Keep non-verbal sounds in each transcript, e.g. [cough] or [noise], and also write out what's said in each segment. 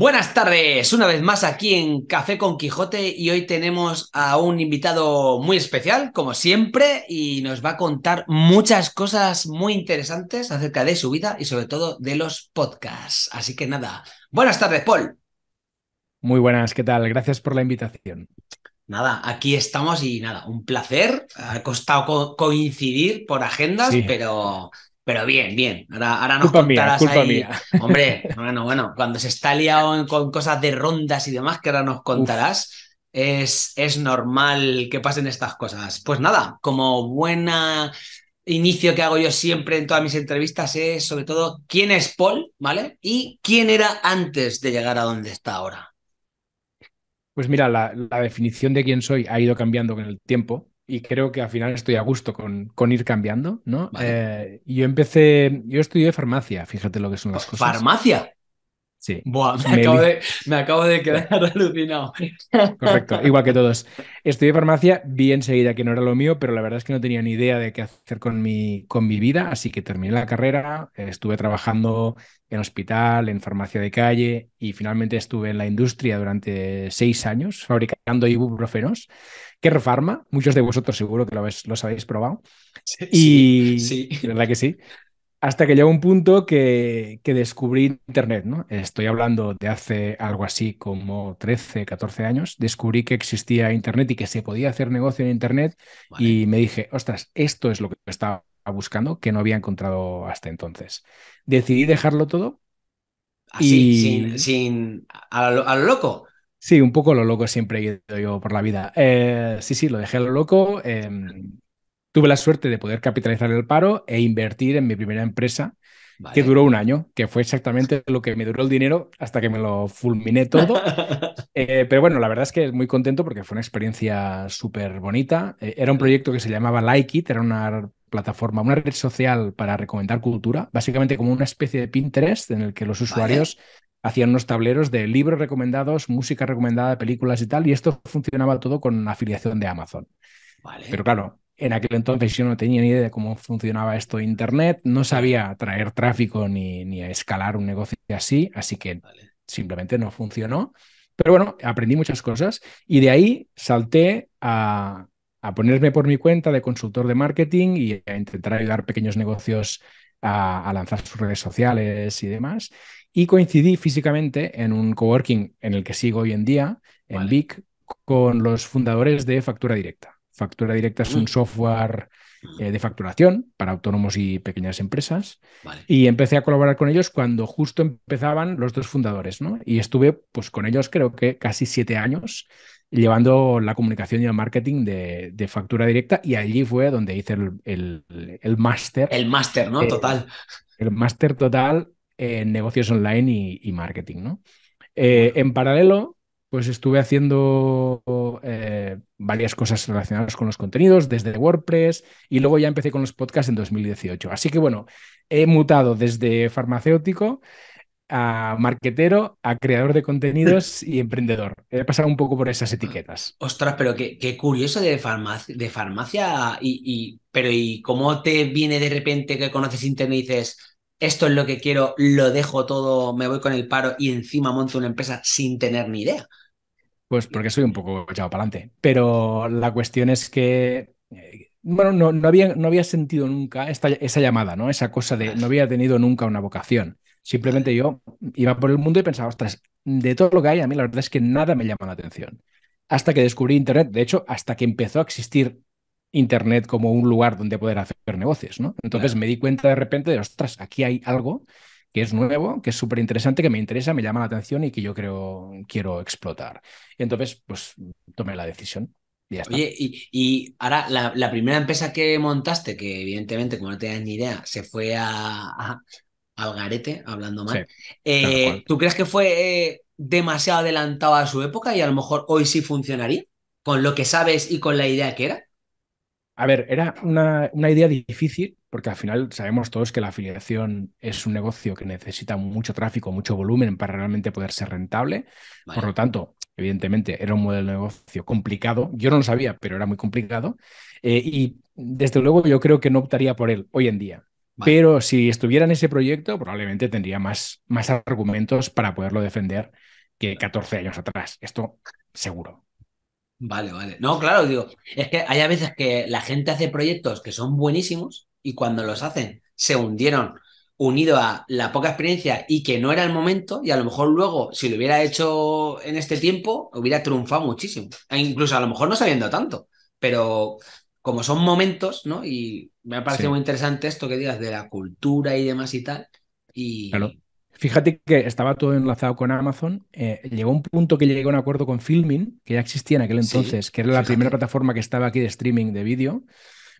Buenas tardes, una vez más aquí en Café con Quijote y hoy tenemos a un invitado muy especial, como siempre, y nos va a contar muchas cosas muy interesantes acerca de su vida y sobre todo de los podcasts. Así que nada, buenas tardes, Paul. Muy buenas, ¿qué tal? Gracias por la invitación. Nada, aquí estamos y nada, un placer. Ha costado coincidir por agendas, pero pero bien, bien. Ahora, ahora nos contarás [laughs] Hombre, bueno, bueno, cuando se está liado con cosas de rondas y demás que ahora nos contarás, es, es normal que pasen estas cosas. Pues nada, como buena inicio que hago yo siempre en todas mis entrevistas es sobre todo quién es Paul, ¿vale? Y quién era antes de llegar a donde está ahora. Pues mira, la definición de quién soy ha ido cambiando con el tiempo y creo que al final estoy a gusto con, ir cambiando, ¿no? Eh, yo empecé, yo estudié farmacia, fíjate lo que son las cosas. ¿Farmacia? Sí. me, acabo de, quedar [laughs] alucinado. Correcto, igual que todos. Estudié farmacia, bien seguida, que no era lo mío, pero la verdad es que no tenía ni idea de qué hacer con mi, vida, así que terminé la carrera, estuve trabajando en hospital, en farmacia de calle y finalmente estuve en la industria durante seis años fabricando ibuprofenos. refarma muchos de vosotros seguro que lo, habéis, los habéis probado. y sí, sí. ¿Verdad que sí? Hasta que llegó un punto que, descubrí Internet, ¿no? Estoy hablando de hace algo así como 13, 14 años. Descubrí que existía Internet y que se podía hacer negocio en Internet y me dije, ostras, esto es lo que estaba buscando, que no había encontrado hasta entonces. Decidí dejarlo todo. Ah, y... sin, loco. Sí, un poco lo loco siempre he ido yo por la vida. Eh, sí, sí, lo dejé lo loco. Em, Tuve la suerte de poder capitalizar el paro e invertir en mi primera empresa, que duró un año, que fue exactamente lo que me duró el dinero hasta que me lo fulminé todo. [laughs] Eh, pero bueno, la verdad es que muy contento porque fue una experiencia súper bonita. Eh, era un proyecto que se llamaba Like It, era una plataforma, una red social para recomendar cultura, básicamente como una especie de Pinterest en el que los usuarios hacían unos tableros de libros recomendados, música recomendada, películas y tal, y esto funcionaba todo con afiliación de Amazon. Vale. Pero claro, en aquel entonces yo no tenía ni idea de cómo funcionaba esto de Internet, no sabía traer tráfico ni, ni escalar un negocio así, así que simplemente no funcionó. Pero bueno, aprendí muchas cosas y de ahí salté a, ponerme por mi cuenta de consultor de marketing y a intentar ayudar pequeños negocios a, lanzar sus redes sociales y demás. Y coincidí físicamente en un coworking en el que sigo hoy en día, en Vic, con los fundadores de Factura Directa. Factura Directa es un mm. software eh, de facturación para autónomos y pequeñas empresas. Y empecé a colaborar con ellos cuando justo empezaban los dos fundadores, ¿no? Y estuve pues con ellos creo que casi siete años llevando la comunicación y el marketing de, factura directa y allí fue donde hice el, máster. El máster, ¿no? Eh, total. El máster total en negocios online y, marketing, ¿no? Eh, en paralelo, pues estuve haciendo eh, varias cosas relacionadas con los contenidos, desde WordPress, y luego ya empecé con los podcasts en 2018. Así que bueno, he mutado desde farmacéutico a marquetero, a creador de contenidos [laughs] y emprendedor. He pasado un poco por esas ah, etiquetas. Ostras, pero qué, qué curioso de farmacia, de farmacia y, y, pero ¿y cómo te viene de repente que conoces internet y dices, esto es lo que quiero, lo dejo todo, me voy con el paro y encima monto una empresa sin tener ni idea? Pues porque soy un poco echado para adelante. Pero la cuestión es que, eh, bueno, no, no, había, no había sentido nunca esa llamada, ¿no? Esa cosa de no había tenido nunca una vocación. Simplemente yo iba por el mundo y pensaba, ostras, de todo lo que hay, a mí la verdad es que nada me llama la atención. Hasta que descubrí Internet, de hecho, hasta que empezó a existir Internet como un lugar donde poder hacer negocios, ¿no? Entonces me di cuenta de repente de, ostras, aquí hay algo que es nuevo, que es súper interesante, que me interesa, me llama la atención y que yo creo quiero explotar. Y entonces, pues tomé la decisión. Y Oye, Y, y, ahora la, primera empresa que montaste, que evidentemente, como no tenías ni idea, se fue a, al garete, hablando mal. Eh, ¿Tú crees que fue demasiado adelantado a su época y a lo mejor hoy sí funcionaría? Con lo que sabes y con la idea que era. A ver, era una, una idea difícil porque al final sabemos todos que la afiliación es un negocio que necesita mucho tráfico, mucho volumen para realmente poder ser rentable. Por lo tanto, evidentemente era un modelo de negocio complicado. Yo no lo sabía, pero era muy complicado. Eh, y desde luego yo creo que no optaría por él hoy en día. Pero si estuviera en ese proyecto, probablemente tendría más, más argumentos para poderlo defender que 14 años atrás. Esto seguro. Vale, vale. No, claro, digo, es que hay a veces que la gente hace proyectos que son buenísimos, y cuando los hacen se hundieron unido a la poca experiencia y que no era el momento y a lo mejor luego si lo hubiera hecho en este tiempo hubiera triunfado muchísimo e incluso a lo mejor no sabiendo tanto pero como son momentos no y me ha parecido muy interesante esto que digas de la cultura y demás y tal y Fíjate que estaba todo enlazado con Amazon. Eh, llegó un punto que llegó a un acuerdo con Filming que ya existía en aquel entonces, que era la primera plataforma que estaba aquí de streaming de vídeo.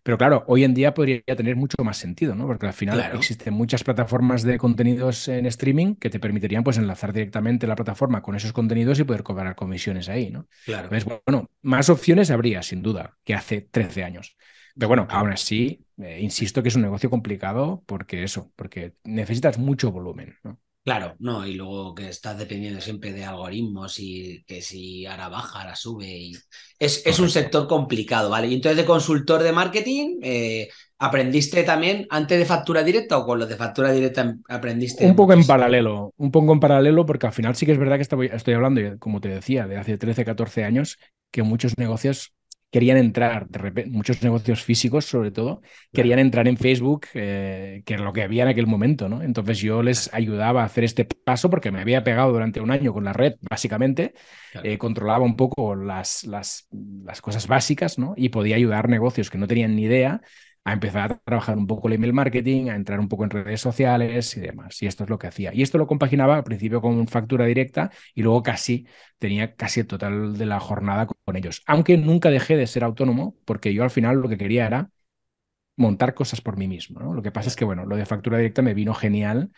Pero claro, hoy en día podría tener mucho más sentido, ¿no? Porque al final existen muchas plataformas de contenidos en streaming que te permitirían pues enlazar directamente la plataforma con esos contenidos y poder cobrar comisiones ahí, ¿no? Claro. bueno, más opciones habría, sin duda, que hace 13 años. Pero bueno, ah. aún así, eh, insisto que es un negocio complicado porque eso, porque necesitas mucho volumen, ¿no? Claro, no, y luego que estás dependiendo siempre de algoritmos y que si ahora baja, ahora sube. Y... Es, es un sector complicado, ¿vale? Y entonces de consultor de marketing, eh, ¿aprendiste también antes de factura directa o con los de factura directa em, aprendiste? Un poco en paralelo, un poco en paralelo porque al final sí que es verdad que estoy, estoy hablando, como te decía, de hace 13, 14 años, que muchos negocios querían entrar, de repente, muchos negocios físicos sobre todo, querían entrar en Facebook, eh, que es lo que había en aquel momento, ¿no? Entonces yo les ayudaba a hacer este paso porque me había pegado durante un año con la red, básicamente, eh, controlaba un poco las, las, las cosas básicas, ¿no? Y podía ayudar negocios que no tenían ni idea a empezar a trabajar un poco el email marketing, a entrar un poco en redes sociales y demás. Y esto es lo que hacía. Y esto lo compaginaba al principio con factura directa y luego casi tenía casi el total de la jornada con ellos. Aunque nunca dejé de ser autónomo porque yo al final lo que quería era montar cosas por mí mismo. Lo que pasa es que, bueno, lo de factura directa me vino genial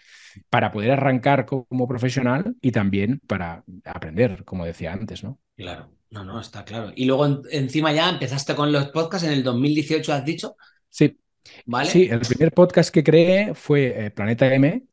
para poder arrancar como profesional y también para aprender, como decía antes, ¿no? Claro, no, no, está claro. Y luego encima ya empezaste con los podcasts en el 2018, has dicho. Sí. ¿Vale? Sí, el primer podcast que creé fue eh, Planeta M,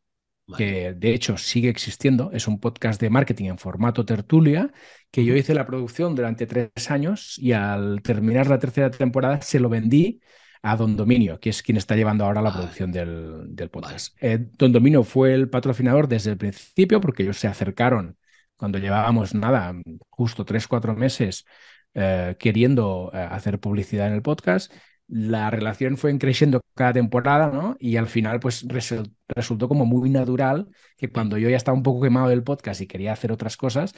que de hecho sigue existiendo. Es un podcast de marketing en formato tertulia que yo hice la producción durante tres años y al terminar la tercera temporada se lo vendí a Don Dominio, que es quien está llevando ahora la producción del, podcast. Eh, Don Dominio fue el patrocinador desde el principio porque ellos se acercaron cuando llevábamos nada, justo tres, cuatro meses eh, queriendo hacer publicidad en el podcast la relación fue creciendo cada temporada, ¿no? Y al final, pues resultó como muy natural que cuando yo ya estaba un poco quemado del podcast y quería hacer otras cosas,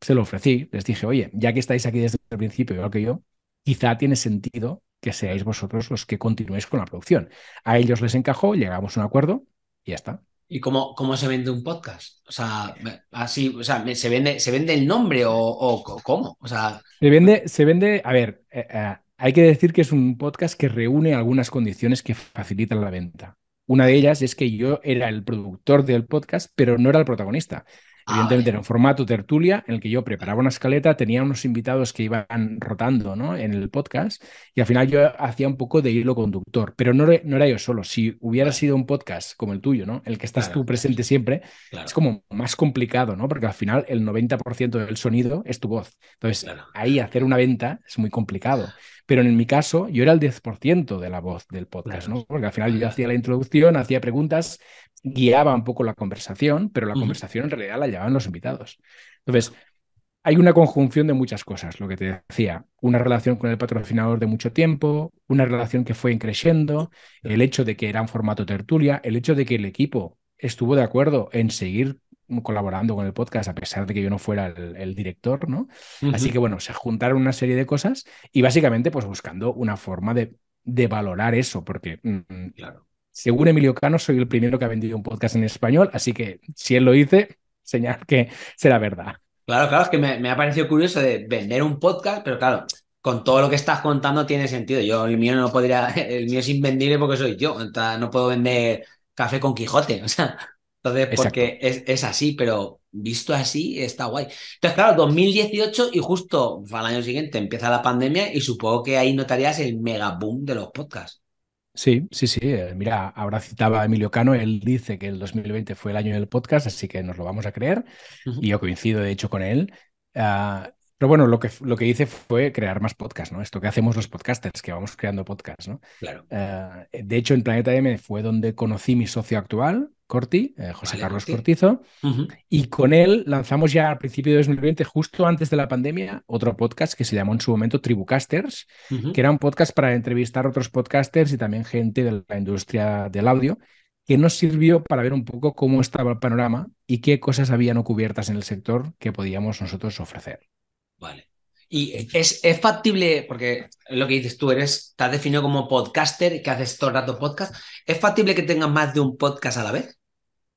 se lo ofrecí. Les dije, oye, ya que estáis aquí desde el principio, igual que yo, quizá tiene sentido que seáis vosotros los que continuéis con la producción. A ellos les encajó, llegamos a un acuerdo y ya está. ¿Y cómo, cómo se vende un podcast? O sea, así, o sea, ¿se vende, se vende el nombre o, cómo? O sea... Se vende, se vende, a ver, eh, eh, hay que decir que es un podcast que reúne algunas condiciones que facilitan la venta. Una de ellas es que yo era el productor del podcast, pero no era el protagonista. Ah, Evidentemente era un formato tertulia en el que yo preparaba una escaleta, tenía unos invitados que iban rotando ¿no? en el podcast y al final yo hacía un poco de hilo conductor, pero no, era yo solo. Si hubiera sido un podcast como el tuyo, ¿no? el que estás tú presente siempre, es como más complicado, ¿no? porque al final el 90% del sonido es tu voz. Entonces ahí hacer una venta es muy complicado. Pero en mi caso, yo era el 10% de la voz del podcast, ¿no? Porque al final yo hacía la introducción, hacía preguntas, guiaba un poco la conversación, pero la conversación en realidad la llevaban los invitados. Entonces, hay una conjunción de muchas cosas, lo que te decía, una relación con el patrocinador de mucho tiempo, una relación que fue creciendo, el hecho de que era formato tertulia, el hecho de que el equipo estuvo de acuerdo en seguir colaborando con el podcast, a pesar de que yo no fuera el, director, ¿no? Así que bueno, se juntaron una serie de cosas y básicamente pues buscando una forma de, de valorar eso, porque mm, claro. según Emilio Cano soy el primero que ha vendido un podcast en español, así que si él lo dice, señal que será verdad. Claro, claro, es que me, me ha parecido curioso de vender un podcast, pero claro, con todo lo que estás contando tiene sentido. Yo el mío no podría, [laughs] el mío es invendible porque soy yo, no puedo vender café con Quijote, [laughs] o sea, entonces, porque pues es, así, pero visto así, está guay. Entonces, claro, 2018 y justo al año siguiente empieza la pandemia y supongo que ahí notarías el mega boom de los podcasts. Sí, sí, sí. Eh, mira, ahora citaba a Emilio Cano, él dice que el 2020 fue el año del podcast, así que nos lo vamos a creer. Y yo coincido, de hecho, con él. Ah, pero bueno, lo que, lo que hice fue crear más podcasts, ¿no? Esto que hacemos los podcasters, que vamos creando podcasts, ¿no? Claro. Ah, de hecho, en Planeta M fue donde conocí mi socio actual, Corti, eh, José Carlos Cortizo, y con él lanzamos ya al principio de 2020, justo antes de la pandemia, otro podcast que se llamó en su momento Tribucasters, que era un podcast para entrevistar otros podcasters y también gente de la industria del audio, que nos sirvió para ver un poco cómo estaba el panorama y qué cosas habían no cubiertas en el sector que podíamos nosotros ofrecer. Vale. Y es, factible, porque lo que dices tú, eres, estás definido como podcaster y que haces todo el rato podcast. ¿Es factible que tengas más de un podcast a la vez?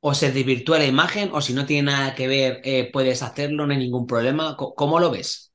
o se desvirtúa la imagen o si no tiene nada que ver eh, puedes hacerlo, no hay ningún problema. ¿Cómo, lo ves?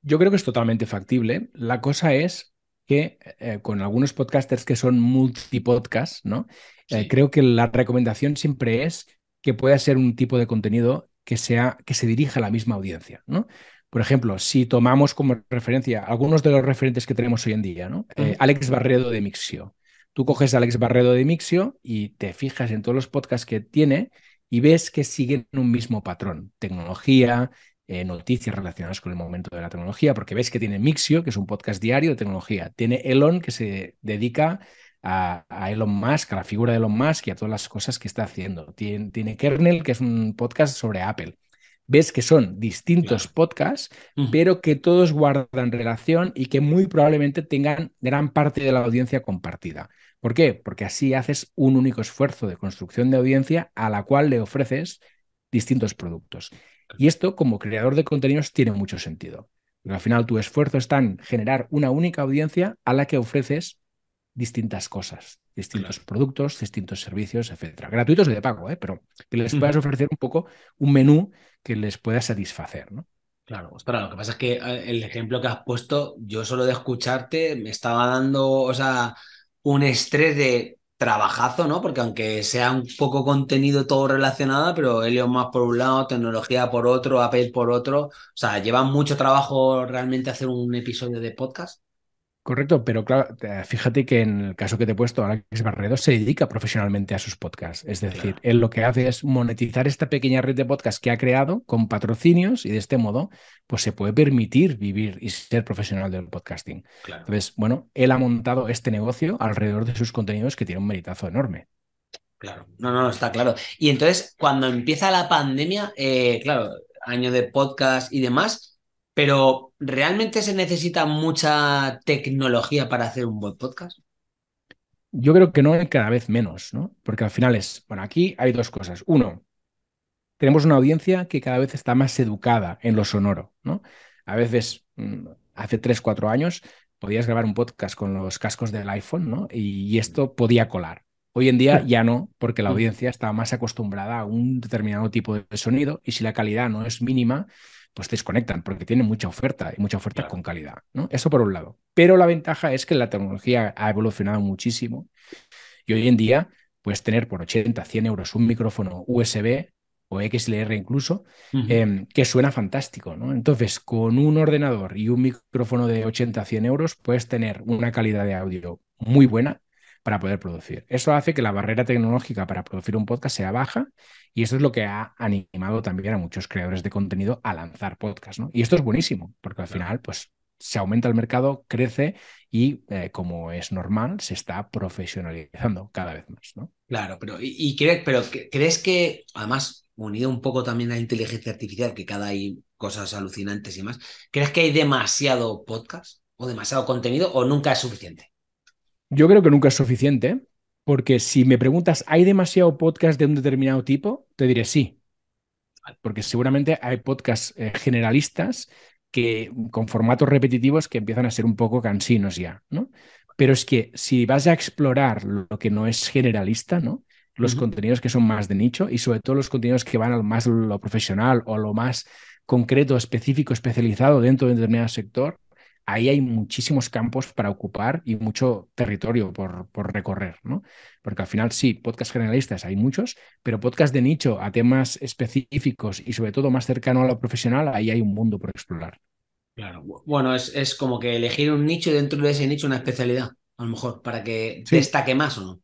Yo creo que es totalmente factible. La cosa es que eh, con algunos podcasters que son multipodcast, ¿no? Eh, creo que la recomendación siempre es que pueda ser un tipo de contenido que, sea, que se dirija a la misma audiencia, ¿no? Por ejemplo, si tomamos como referencia algunos de los referentes que tenemos hoy en día, ¿no? Alex Barredo de Mixio, Tú coges a Alex Barredo de Mixio y te fijas en todos los podcasts que tiene y ves que siguen un mismo patrón, tecnología, eh, noticias relacionadas con el momento de la tecnología, porque ves que tiene Mixio, que es un podcast diario de tecnología, tiene Elon, que se dedica a, Elon Musk, a la figura de Elon Musk y a todas las cosas que está haciendo, tiene, Kernel, que es un podcast sobre Apple. Ves que son distintos podcasts, pero que todos guardan relación y que muy probablemente tengan gran parte de la audiencia compartida. ¿Por qué? Porque así haces un único esfuerzo de construcción de audiencia a la cual le ofreces distintos productos. Y esto, como creador de contenidos, tiene mucho sentido. al final tu esfuerzo está en generar una única audiencia a la que ofreces distintas cosas, distintos productos, distintos servicios, etcétera. Gratuitos y de pago, ¿eh? pero que les puedas ofrecer un poco un menú que les pueda satisfacer, ¿no? Claro, espera, lo que pasa es que eh, el ejemplo que has puesto, yo solo de escucharte me estaba dando, o sea, un estrés de trabajazo, ¿no? Porque aunque sea un poco contenido todo relacionado, pero Helios más por un lado, tecnología por otro, Apple por otro, o sea, lleva mucho trabajo realmente hacer un episodio de podcast. Correcto, pero claro, fíjate que en el caso que te he puesto, Alex Barredo se dedica profesionalmente a sus podcasts. Es decir, él lo que hace es monetizar esta pequeña red de podcasts que ha creado con patrocinios y de este modo, pues se puede permitir vivir y ser profesional del podcasting. Entonces, bueno, él ha montado este negocio alrededor de sus contenidos que tiene un meritazo enorme. Claro, no, no, está claro. Y entonces, cuando empieza la pandemia, eh, claro, año de podcast y demás, pero ¿realmente se necesita mucha tecnología para hacer un buen podcast? Yo creo que no cada vez menos, ¿no? Porque al final es, bueno, aquí hay dos cosas. Uno, tenemos una audiencia que cada vez está más educada en lo sonoro, ¿no? A veces, mm, hace tres, cuatro años, podías grabar un podcast con los cascos del iPhone, ¿no? Y, y mm. esto podía colar. Hoy en día mm. ya no, porque la audiencia está más acostumbrada a un determinado tipo de sonido y si la calidad no es mínima, pues desconectan porque tienen mucha oferta y mucha oferta con calidad. ¿no? Eso por un lado. Pero la ventaja es que la tecnología ha evolucionado muchísimo y hoy en día puedes tener por 80, 100 euros un micrófono USB o XLR incluso, em, que suena fantástico. ¿no? Entonces, con un ordenador y un micrófono de 80, 100 euros puedes tener una calidad de audio muy buena para poder producir. Eso hace que la barrera tecnológica para producir un podcast sea baja y eso es lo que ha animado también a muchos creadores de contenido a lanzar podcasts, ¿no? Y esto es buenísimo, porque al final, pues se aumenta el mercado, crece y, eh, como es normal, se está profesionalizando cada vez más, ¿no? Claro, pero, y, pero ¿crees que, además, unido un poco también a la inteligencia artificial, que cada hay cosas alucinantes y más, ¿crees que hay demasiado podcast o demasiado contenido o nunca es suficiente? Yo creo que nunca es suficiente, porque si me preguntas, ¿hay demasiado podcast de un determinado tipo? Te diré sí, porque seguramente hay podcasts eh, generalistas que con formatos repetitivos que empiezan a ser un poco cansinos ya, ¿no? Pero es que si vas a explorar lo que no es generalista, ¿no? Los contenidos que son más de nicho y sobre todo los contenidos que van al más lo profesional o lo más concreto, específico, especializado dentro de un determinado sector, ahí hay muchísimos campos para ocupar y mucho territorio por, por recorrer, ¿no? Porque al final sí, podcast generalistas hay muchos, pero podcast de nicho a temas específicos y sobre todo más cercano a lo profesional, ahí hay un mundo por explorar. Claro, bueno, es, como que elegir un nicho y dentro de ese nicho una especialidad, a lo mejor, para que destaque más o no.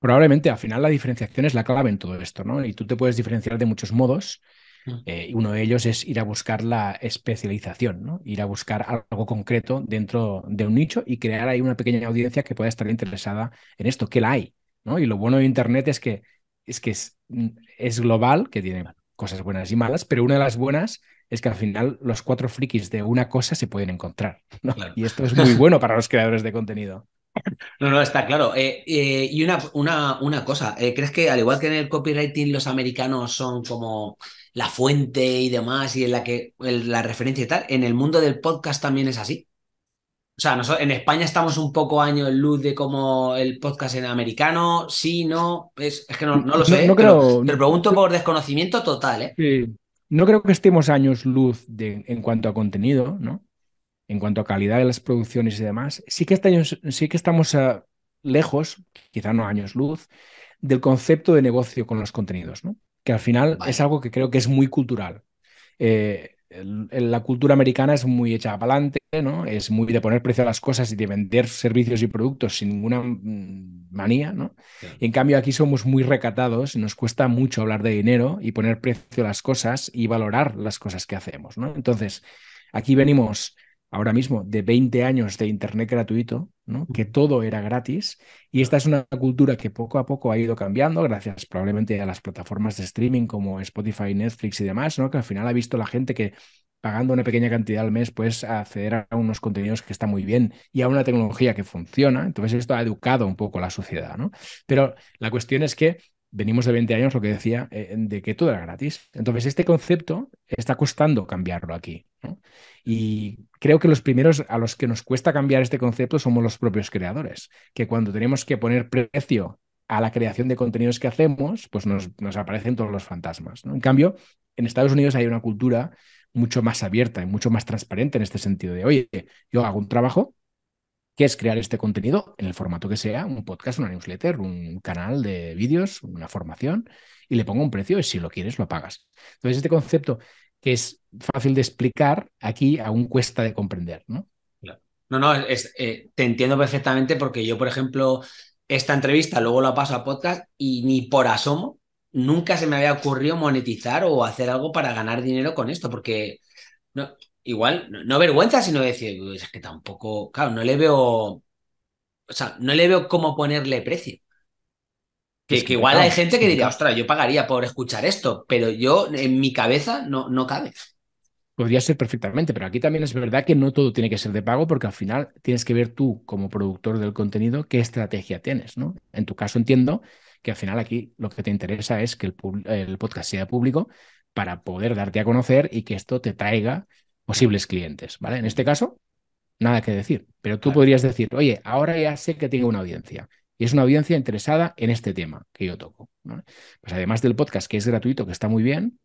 Probablemente, al final la diferenciación es la clave en todo esto, ¿no? Y tú te puedes diferenciar de muchos modos, Mm. Eh, uno de ellos es ir a buscar la especialización, ¿no? ir a buscar algo concreto dentro de un nicho y crear ahí una pequeña audiencia que pueda estar interesada en esto, que la hay. ¿no? Y lo bueno de Internet es que es, que es, mm, global, que tiene cosas buenas y malas, pero una de las buenas es que al final los cuatro frikis de una cosa se pueden encontrar. Y esto es muy [laughs] bueno para los creadores de contenido. No, no, está claro. Eh, eh, y una, una, una cosa, ¿crees que al igual que en el copywriting los americanos son como la fuente y demás y en la que la referencia y tal, en el mundo del podcast también es así. O sea, nosotros, en España estamos un poco años luz de cómo el podcast en americano, sí, no, es, es que no, lo sé. Eh, te pregunto por desconocimiento total, ¿eh? No creo que estemos años luz de, en cuanto a contenido, ¿no? En cuanto a calidad de las producciones y demás. Sí que, estamos, sí que estamos eh, lejos, quizá no años luz, del concepto de negocio con los contenidos, ¿no? que al final es algo que creo que es muy cultural. Eh, la cultura americana es muy hecha para adelante, ¿no? Es muy de poner precio a las cosas y de vender servicios y productos sin ninguna mm, manía, ¿no? en cambio aquí somos muy recatados, nos cuesta mucho hablar de dinero y poner precio a las cosas y valorar las cosas que hacemos, ¿no? Entonces, aquí venimos ahora mismo de 20 años de internet gratuito que todo era gratis. Y esta es una cultura que poco a poco ha ido cambiando, gracias probablemente a las plataformas de streaming como Spotify, Netflix y demás, ¿no? que al final ha visto la gente que pagando una pequeña cantidad al mes puedes acceder a unos contenidos que están muy bien y a una tecnología que funciona. Entonces esto ha educado un poco la sociedad. Pero la cuestión es que venimos de 20 años, lo que decía, eh, de que todo era gratis. Entonces, este concepto está costando cambiarlo aquí. Y creo que los primeros a los que nos cuesta cambiar este concepto somos los propios creadores, que cuando tenemos que poner precio a la creación de contenidos que hacemos, pues nos, aparecen todos los fantasmas. En cambio, en Estados Unidos hay una cultura mucho más abierta y mucho más transparente en este sentido de, oye, yo hago un trabajo, que es crear este contenido en el formato que sea, un podcast, una newsletter, un canal de vídeos, una formación, y le pongo un precio y si lo quieres lo pagas. Entonces, este concepto que es fácil de explicar, aquí aún cuesta de comprender, ¿no? No, no, eh, te entiendo perfectamente porque yo, por ejemplo, esta entrevista luego la paso a podcast y ni por asomo nunca se me había ocurrido monetizar o hacer algo para ganar dinero con esto, porque no, igual, no, vergüenza, sino decir, es que tampoco, claro, no le veo, o sea, no le veo cómo ponerle precio. Que, que igual hay gente que diría, ostras, yo pagaría por escuchar esto, pero yo en mi cabeza no, no cabe. Podría ser perfectamente, pero aquí también es verdad que no todo tiene que ser de pago porque al final tienes que ver tú como productor del contenido qué estrategia tienes, ¿no? En tu caso entiendo que al final aquí lo que te interesa es que el, el podcast sea público para poder darte a conocer y que esto te traiga posibles clientes, ¿vale? En este caso, nada que decir, pero tú podrías decir, oye, ahora ya sé que tengo una audiencia y es una audiencia interesada en este tema que yo toco. Pues además del podcast, que es gratuito, que está muy bien,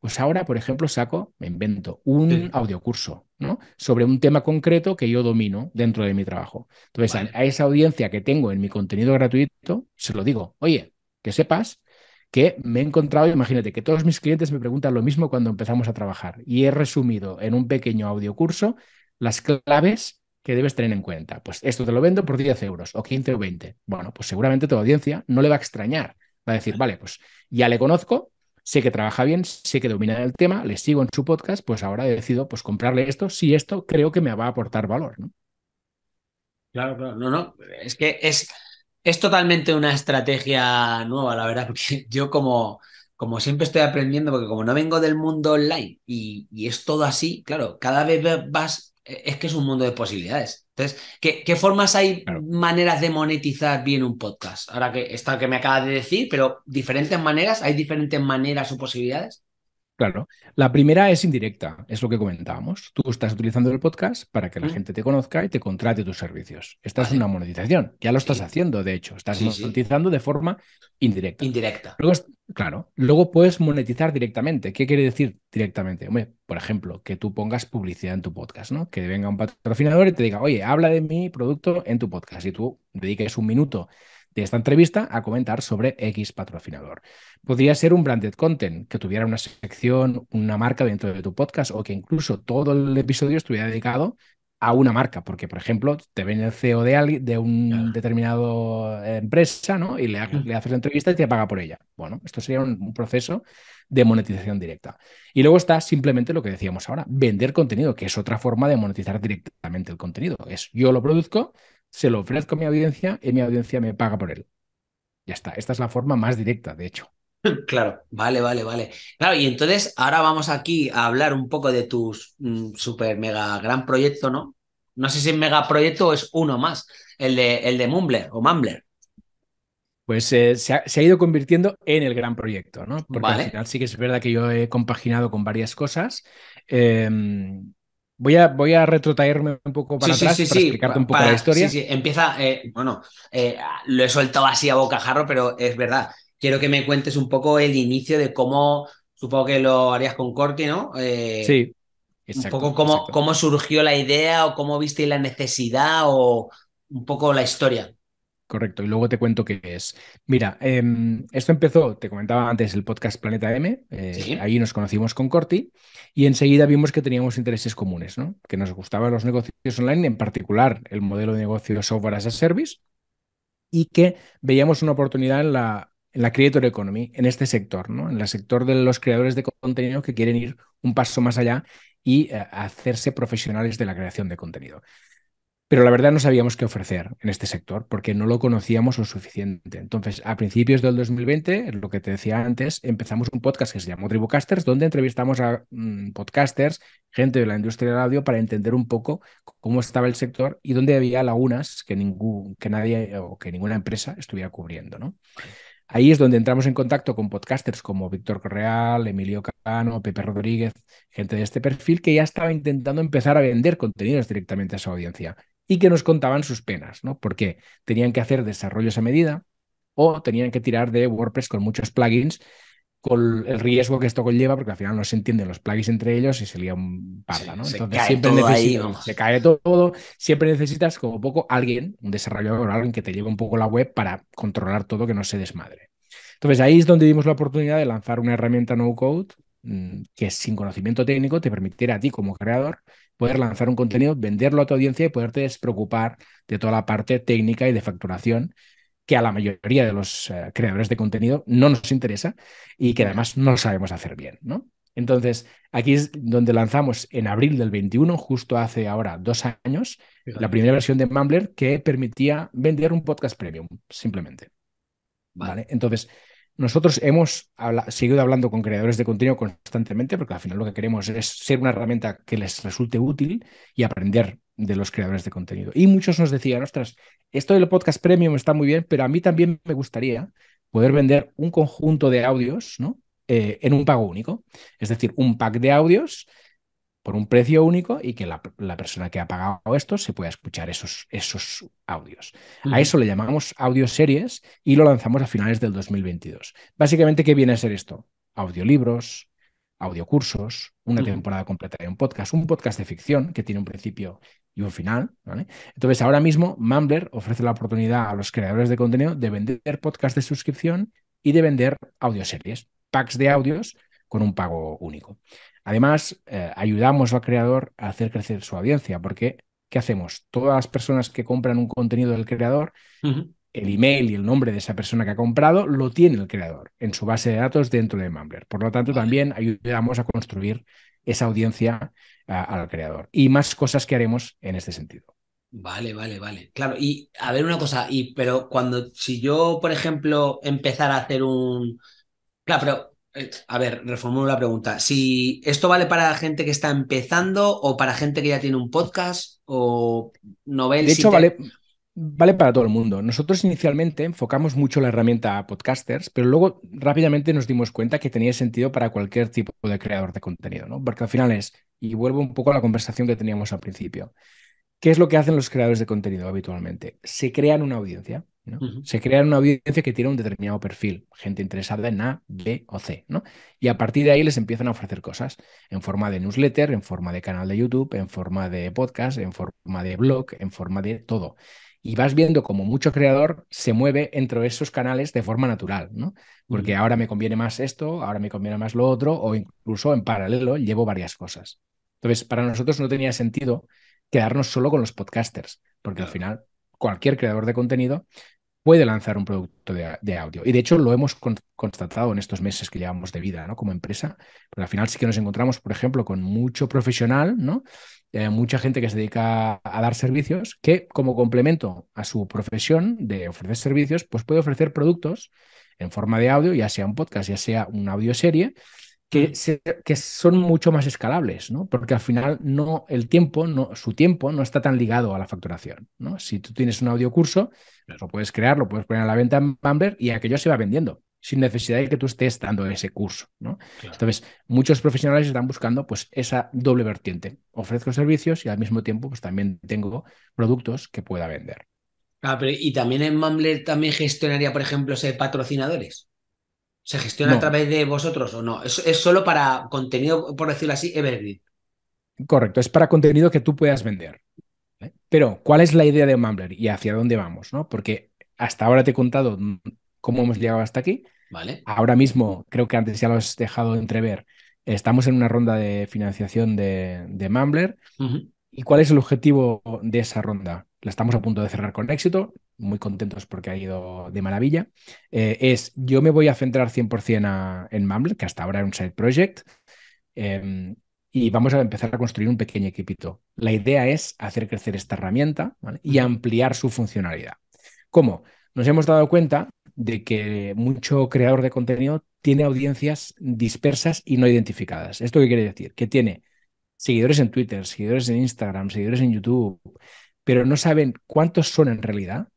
pues ahora, por ejemplo, saco, me invento un audiocurso ¿no? sobre un tema concreto que yo domino dentro de mi trabajo. Entonces, a, esa audiencia que tengo en mi contenido gratuito, se lo digo, oye, que sepas que me he encontrado, imagínate, que todos mis clientes me preguntan lo mismo cuando empezamos a trabajar y he resumido en un pequeño audiocurso las claves que debes tener en cuenta. Pues esto te lo vendo por 10 euros o 15 o 20. Bueno, pues seguramente tu audiencia no le va a extrañar. Va a decir, vale, pues ya le conozco, sé que trabaja bien, sé que domina el tema, le sigo en su podcast, pues ahora he decidido pues comprarle esto si esto creo que me va a aportar valor. Claro, claro, no, no, es que es es totalmente una estrategia nueva, la verdad, porque [laughs] yo como, como siempre estoy aprendiendo, porque como no vengo del mundo online y, es todo así, claro, cada vez vas, e, es que es un mundo de posibilidades. Entonces, ¿qué, formas hay, maneras de monetizar bien un podcast? Ahora que está que me acabas de decir, pero diferentes maneras, ¿hay diferentes maneras o posibilidades? Claro. La primera es indirecta, es lo que comentábamos. Tú estás utilizando el podcast para que la mm. gente te conozca y te contrate tus servicios. Esta es una monetización. Ya lo estás haciendo, de hecho. Estás monetizando de forma indirecta. Indirecta. Luego, claro. Luego puedes monetizar directamente. ¿Qué quiere decir directamente? por ejemplo, que tú pongas publicidad en tu podcast, ¿no? Que venga un patrocinador y te diga, oye, habla de mi producto en tu podcast. Y tú dediques un minuto de esta entrevista a comentar sobre X patrocinador. Podría ser un branded content que tuviera una sección, una marca dentro de tu podcast o que incluso todo el episodio estuviera dedicado a una marca, porque por ejemplo te ven el CEO de, alguien, de un determinado eh, empresa ¿no? y le, haces la entrevista y te paga por ella. Bueno, esto sería un, proceso de monetización directa. Y luego está simplemente lo que decíamos ahora, vender contenido, que es otra forma de monetizar directamente el contenido. Es yo lo produzco, se lo ofrezco a mi audiencia y mi audiencia me paga por él. Ya está, esta es la forma más directa, de hecho. [laughs] Claro, vale, vale, vale. Claro, y entonces ahora vamos aquí a hablar un poco de tu mm, super mega gran proyecto, ¿no? No sé si es mega proyecto o es uno más, el de, el de Mumbler o Mumbler. Pues eh, se, ha, ido convirtiendo en el gran proyecto, ¿no? Porque al final sí que es verdad que yo he compaginado con varias cosas. Em, Voy a, voy a retrotraerme un poco para explicarte un poco la historia. empieza, eh, bueno, eh, lo he soltado así a bocajarro, pero es verdad. Quiero que me cuentes un poco el inicio de cómo, supongo que lo harías con corti ¿no? Eh, sí. un poco cómo, cómo surgió la idea o cómo viste la necesidad o un poco la historia. Correcto, y luego te cuento qué es. Mira, em, esto empezó, te comentaba antes, el podcast Planeta M, eh, ahí nos conocimos con Corti y enseguida vimos que teníamos intereses comunes, ¿no? que nos gustaban los negocios online, en particular el modelo de negocio de software as a service, y que veíamos una oportunidad en la, en la creator economy, en este sector, ¿no? en el sector de los creadores de contenido que quieren ir un paso más allá y eh, hacerse profesionales de la creación de contenido. Pero la verdad no sabíamos qué ofrecer en este sector porque no lo conocíamos lo suficiente. Entonces, a principios del 2020, lo que te decía antes, empezamos un podcast que se llamó Tribucasters, donde entrevistamos a mm, podcasters, gente de la industria del audio, para entender un poco cómo estaba el sector y dónde había lagunas que, ningún, que nadie eh, o que ninguna empresa estuviera cubriendo. Ahí es donde entramos en contacto con podcasters como Víctor Correal, Emilio Cano, Pepe Rodríguez, gente de este perfil que ya estaba intentando empezar a vender contenidos directamente a su audiencia y que nos contaban sus penas, ¿no? Porque tenían que hacer desarrollos a medida o tenían que tirar de WordPress con muchos plugins con el riesgo que esto conlleva, porque al final no se entienden los plugins entre ellos y se lía un parda, ¿no? Entonces, cae siempre todo se cae todo, siempre necesitas como poco alguien, un desarrollador, alguien que te lleve un poco la web para controlar todo que no se desmadre. Entonces ahí es donde vimos la oportunidad de lanzar una herramienta no code mm, que sin conocimiento técnico te permitiera a ti como creador poder lanzar un contenido, venderlo a tu audiencia y poderte despreocupar de toda la parte técnica y de facturación que a la mayoría de los eh, creadores de contenido no nos interesa y que además no sabemos hacer bien, ¿no? Entonces, aquí es donde lanzamos en abril del 21, justo hace ahora dos años, la primera versión de Mumbler que permitía vender un podcast premium, simplemente. ¿Vale? Entonces, nosotros hemos seguido hablando con creadores de contenido constantemente porque al final lo que queremos es ser una herramienta que les resulte útil y aprender de los creadores de contenido. Y muchos nos decían, ostras, esto del podcast premium está muy bien, pero a mí también me gustaría poder vender un conjunto de audios ¿no? Eh, en un pago único. Es decir, un pack de audios por un precio único y que la, persona que ha pagado esto se pueda escuchar esos, esos audios. A eso le llamamos audioseries series y lo lanzamos a finales del 2022. Básicamente, ¿qué viene a ser esto? Audiolibros, audiocursos, una temporada completa de un podcast, un podcast de ficción que tiene un principio y un final. Entonces, ahora mismo, Mumbler ofrece la oportunidad a los creadores de contenido de vender podcasts de suscripción y de vender audioseries, packs de audios con un pago único. Además, eh, ayudamos al creador a hacer crecer su audiencia, porque ¿qué hacemos? Todas las personas que compran un contenido del creador, el email y el nombre de esa persona que ha comprado lo tiene el creador en su base de datos dentro de Mumbler. Por lo tanto, también ayudamos a construir esa audiencia eh, al creador y más cosas que haremos en este sentido. Vale, vale, vale. Claro, y a ver una cosa, y pero cuando si yo, por ejemplo, empezara a hacer un Claro, pero eh, a ver, reformulo la pregunta. Si esto vale para gente que está empezando o para gente que ya tiene un podcast o novel. De hecho, vale, vale para todo el mundo. Nosotros inicialmente enfocamos mucho la herramienta a podcasters, pero luego rápidamente nos dimos cuenta que tenía sentido para cualquier tipo de creador de contenido, ¿no? Porque al final es, y vuelvo un poco a la conversación que teníamos al principio. ¿Qué es lo que hacen los creadores de contenido habitualmente? Se crean una audiencia. Se crea una audiencia que tiene un determinado perfil, gente interesada en A, B o C, ¿no? Y a partir de ahí les empiezan a ofrecer cosas en forma de newsletter, en forma de canal de YouTube, en forma de podcast, en forma de blog, en forma de todo. Y vas viendo como mucho creador se mueve entre esos canales de forma natural, ¿no? Porque ahora me conviene más esto, ahora me conviene más lo otro, o incluso en paralelo llevo varias cosas. Entonces, para nosotros no tenía sentido quedarnos solo con los podcasters, porque al final cualquier creador de contenido puede lanzar un producto de, audio. Y de hecho lo hemos constatado en estos meses que llevamos de vida ¿no? como empresa, ...pero al final sí que nos encontramos, por ejemplo, con mucho profesional, ¿no? Eh, mucha gente que se dedica a dar servicios, que como complemento a su profesión de ofrecer servicios, pues puede ofrecer productos en forma de audio, ya sea un podcast, ya sea una audioserie, que, son mucho más escalables, ¿no? Porque al final no, el tiempo, no, su tiempo no está tan ligado a la facturación, ¿no? Si tú tienes un audio audiocurso, pues lo puedes crear, lo puedes poner a la venta en Mambler y aquello se va vendiendo sin necesidad de que tú estés dando ese curso, ¿no? Entonces, muchos profesionales están buscando pues esa doble vertiente. Ofrezco servicios y al mismo tiempo pues también tengo productos que pueda vender. Ah, pero y también en Mambler también gestionaría, por ejemplo, ser patrocinadores. ¿Se gestiona a través de vosotros o no? Es, solo para contenido, por decirlo así, evergreen. Correcto, es para contenido que tú puedas vender. Pero, ¿cuál es la idea de Mumbler y hacia dónde vamos? ¿no? Porque hasta ahora te he contado cómo hemos llegado hasta aquí. Vale. Ahora mismo, creo que antes ya lo has dejado entrever, estamos en una ronda de financiación de, Mumbler. ¿Y cuál es el objetivo de esa ronda? La estamos a punto de cerrar con éxito muy contentos porque ha ido de maravilla, eh, es yo me voy a centrar 100% en Mumble, que hasta ahora era un side project, em, y vamos a empezar a construir un pequeño equipito. La idea es hacer crecer esta herramienta y ampliar su funcionalidad. ¿Cómo? Nos hemos dado cuenta de que mucho creador de contenido tiene audiencias dispersas y no identificadas. ¿Esto qué quiere decir? Que tiene seguidores en Twitter, seguidores en Instagram, seguidores en YouTube, pero no saben cuántos son en realidad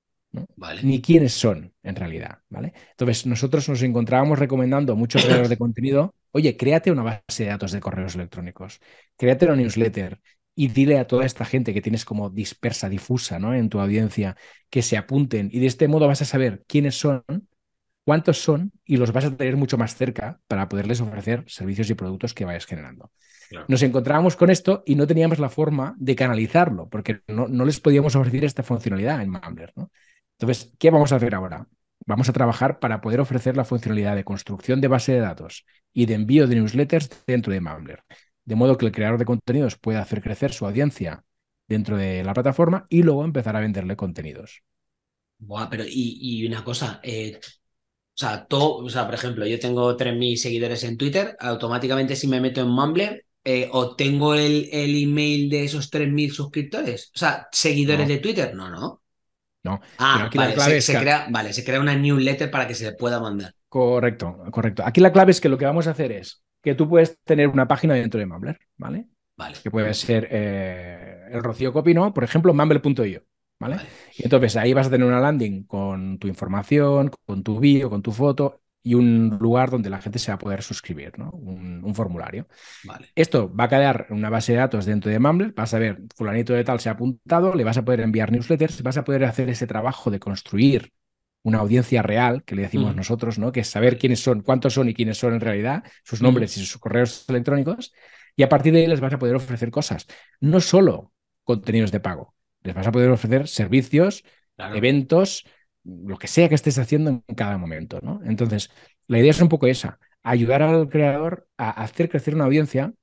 Vale. ni quiénes son en realidad. ¿vale? Entonces, nosotros nos encontrábamos recomendando a muchos creadores de contenido, oye, créate una base de datos de correos electrónicos, créate una newsletter y dile a toda esta gente que tienes como dispersa, difusa ¿no? en tu audiencia, que se apunten y de este modo vas a saber quiénes son, cuántos son y los vas a tener mucho más cerca para poderles ofrecer servicios y productos que vayas generando. Nos encontrábamos con esto y no teníamos la forma de canalizarlo porque no, les podíamos ofrecer esta funcionalidad en Mambler. ¿no? Entonces, ¿qué vamos a hacer ahora? Vamos a trabajar para poder ofrecer la funcionalidad de construcción de base de datos y de envío de newsletters dentro de Mumbler, de modo que el creador de contenidos pueda hacer crecer su audiencia dentro de la plataforma y luego empezar a venderle contenidos. Buah, pero y, una cosa, eh, o, sea, todo, o sea, por ejemplo, yo tengo 3.000 seguidores en Twitter, automáticamente si me meto en Mumble, eh, obtengo el, el, email de esos 3.000 suscriptores, o sea, seguidores de Twitter, no, no. ¿no? Ah, aquí la se, crea, vale, se crea una newsletter para que se le pueda mandar. Correcto, correcto. Aquí la clave es que lo que vamos a hacer es que tú puedes tener una página dentro de Mambler ¿vale? Vale. Que puede ser eh, el Rocío Copino, por ejemplo, Mumble.io. ¿Vale? Y entonces ahí vas a tener una landing con tu información, con tu vídeo, con tu foto, y un lugar donde la gente se va a poder suscribir, ¿no? un, formulario. Vale. Esto va a quedar en una base de datos dentro de Mumble, vas a ver, fulanito de tal se ha apuntado, le vas a poder enviar newsletters, vas a poder hacer ese trabajo de construir una audiencia real, que le decimos mm. nosotros, ¿no? que es saber quiénes son, cuántos son y quiénes son en realidad, sus mm. nombres y sus correos electrónicos, y a partir de ahí les vas a poder ofrecer cosas, no solo contenidos de pago, les vas a poder ofrecer servicios, eventos, lo que sea que estés haciendo en cada momento. ¿no? Entonces, la idea es un poco esa, ayudar al creador a hacer crecer una audiencia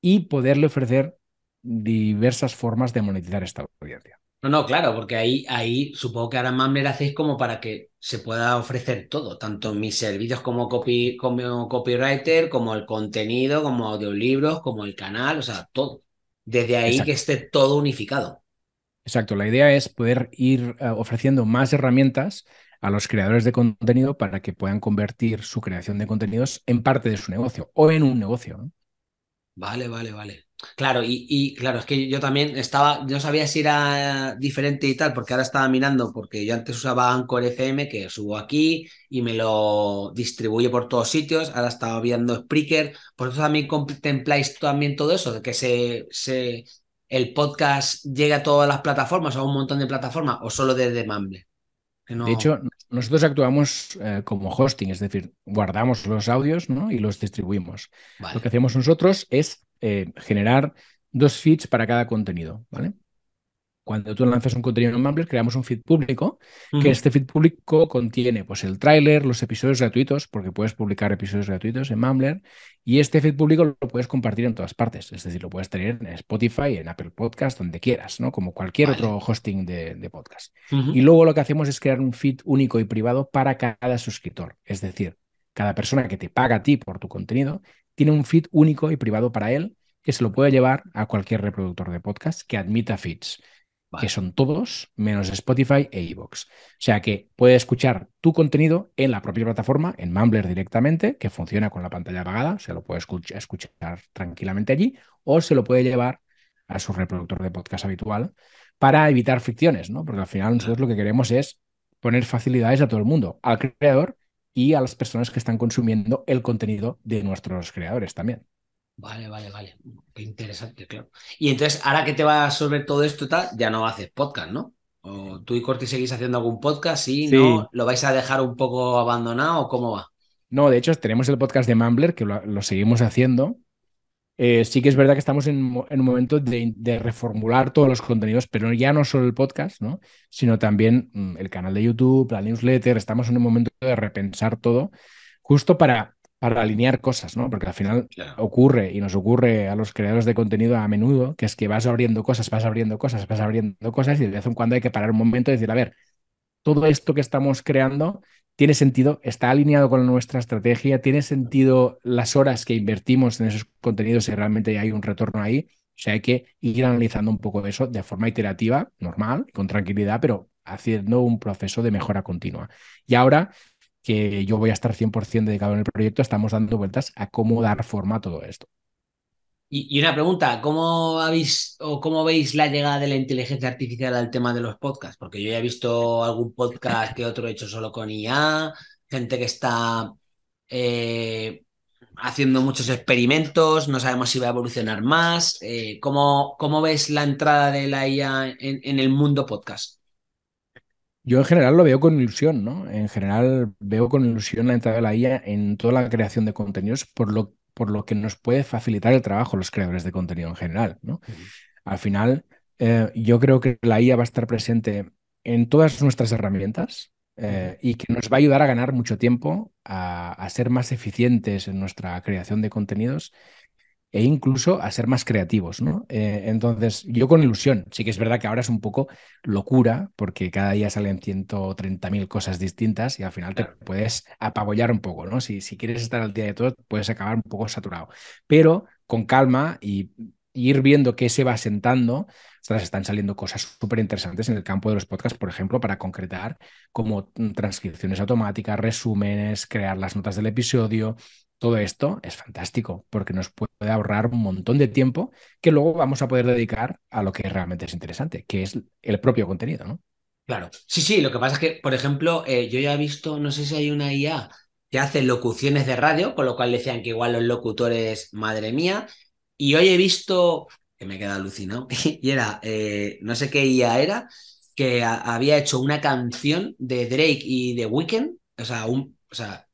y poderle ofrecer diversas formas de monetizar esta audiencia. No, no, claro, porque ahí, ahí supongo que ahora más la hacéis como para que se pueda ofrecer todo, tanto mis servicios como, copy, como copywriter, como el contenido, como audiolibros, como el canal, o sea, todo. Desde ahí que esté todo unificado. Exacto, la idea es poder ir eh, ofreciendo más herramientas a los creadores de contenido para que puedan convertir su creación de contenidos en parte de su negocio o en un negocio. Vale, vale, vale. Claro, y, claro, es que yo también estaba, yo sabía si era diferente y tal, porque ahora estaba mirando, porque yo antes usaba Anchor FM, que subo aquí y me lo distribuye por todos sitios, ahora estaba viendo Spreaker, eso también contempláis también todo eso, de que se, se el podcast llega a todas las plataformas, a un montón de plataformas, o solo desde Mumble? De hecho, nosotros actuamos eh, como hosting, es decir, guardamos los audios ¿no? y los distribuimos. Lo que hacemos nosotros es eh, generar dos feeds para cada contenido, ¿vale? cuando tú lanzas un contenido en Mumbler, creamos un feed público, que este feed público contiene pues, el tráiler, los episodios gratuitos, porque puedes publicar episodios gratuitos en Mumbler, y este feed público lo puedes compartir en todas partes, es decir, lo puedes tener en Spotify, en Apple Podcast, donde quieras, ¿no? como cualquier otro hosting de, podcast. Y luego lo que hacemos es crear un feed único y privado para cada suscriptor, es decir, cada persona que te paga a ti por tu contenido tiene un feed único y privado para él, que se lo puede llevar a cualquier reproductor de podcast que admita feeds que son todos menos Spotify e iBox, O sea que puede escuchar tu contenido en la propia plataforma, en Mumbler directamente, que funciona con la pantalla apagada, se lo puede escuchar, escuchar tranquilamente allí, o se lo puede llevar a su reproductor de podcast habitual para evitar fricciones, ¿no? Porque al final nosotros lo que queremos es poner facilidades a todo el mundo, al creador y a las personas que están consumiendo el contenido de nuestros creadores también. Vale, vale, vale. Qué interesante, claro. Y entonces, ahora que te va sobre todo esto, tal, ya no haces podcast, ¿no? ¿O tú y Corti seguís haciendo algún podcast? ¿Sí? no ¿Lo vais a dejar un poco abandonado o cómo va? No, de hecho, tenemos el podcast de Mambler, que lo, seguimos haciendo. Eh, sí que es verdad que estamos en, un momento de, de, reformular todos los contenidos, pero ya no solo el podcast, ¿no? sino también mm, el canal de YouTube, la newsletter. Estamos en un momento de repensar todo, justo para para alinear cosas, ¿no? Porque al final ocurre y nos ocurre a los creadores de contenido a menudo, que es que vas abriendo cosas, vas abriendo cosas, vas abriendo cosas y de vez en cuando hay que parar un momento y decir, a ver, todo esto que estamos creando tiene sentido, está alineado con nuestra estrategia, tiene sentido las horas que invertimos en esos contenidos si realmente hay un retorno ahí. O sea, hay que ir analizando un poco eso de forma iterativa, normal, con tranquilidad, pero haciendo un proceso de mejora continua. Y ahora que yo voy a estar 100% dedicado en el proyecto, estamos dando vueltas a cómo dar forma a todo esto. Y, una pregunta, ¿cómo habéis o cómo veis la llegada de la inteligencia artificial al tema de los podcasts? Porque yo ya he visto algún podcast que otro he hecho solo con IA, gente que está eh, haciendo muchos experimentos, no sabemos si va a evolucionar más. Eh, ¿cómo, ¿cómo, ves la entrada de la IA en el mundo podcast? Yo en general lo veo con ilusión, ¿no? En general veo con ilusión la entrada de la IA en toda la creación de contenidos, por lo, por lo que nos puede facilitar el trabajo los creadores de contenido en general, ¿no? Al final, eh, yo creo que la IA va a estar presente en todas nuestras herramientas, eh, y que nos va a ayudar a ganar mucho tiempo, a, a, ser más eficientes en nuestra creación de contenidos e incluso a ser más creativos, ¿no? Eh, entonces, yo con ilusión, sí que es verdad que ahora es un poco locura, porque cada día salen 130.000 cosas distintas y al final te puedes apabollar un poco, ¿no? Si, si quieres estar al día de todo, puedes acabar un poco saturado, pero con calma y ir viendo qué se va sentando. Estas están saliendo cosas súper interesantes en el campo de los podcasts, por ejemplo, para concretar como transcripciones automáticas, resúmenes, crear las notas del episodio, todo esto es fantástico porque nos puede ahorrar un montón de tiempo que luego vamos a poder dedicar a lo que realmente es interesante, que es el propio contenido, ¿no? Claro. Sí, sí, lo que pasa es que, por ejemplo, eh, yo ya he visto, no sé si hay una IA que hace locuciones de radio, con lo cual decían que igual los locutores, madre mía, y hoy he visto, que me queda alucinado, [laughs] y era, eh, no sé qué IA era, que había hecho una canción de Drake y de Weeknd, o sea, un, o sea,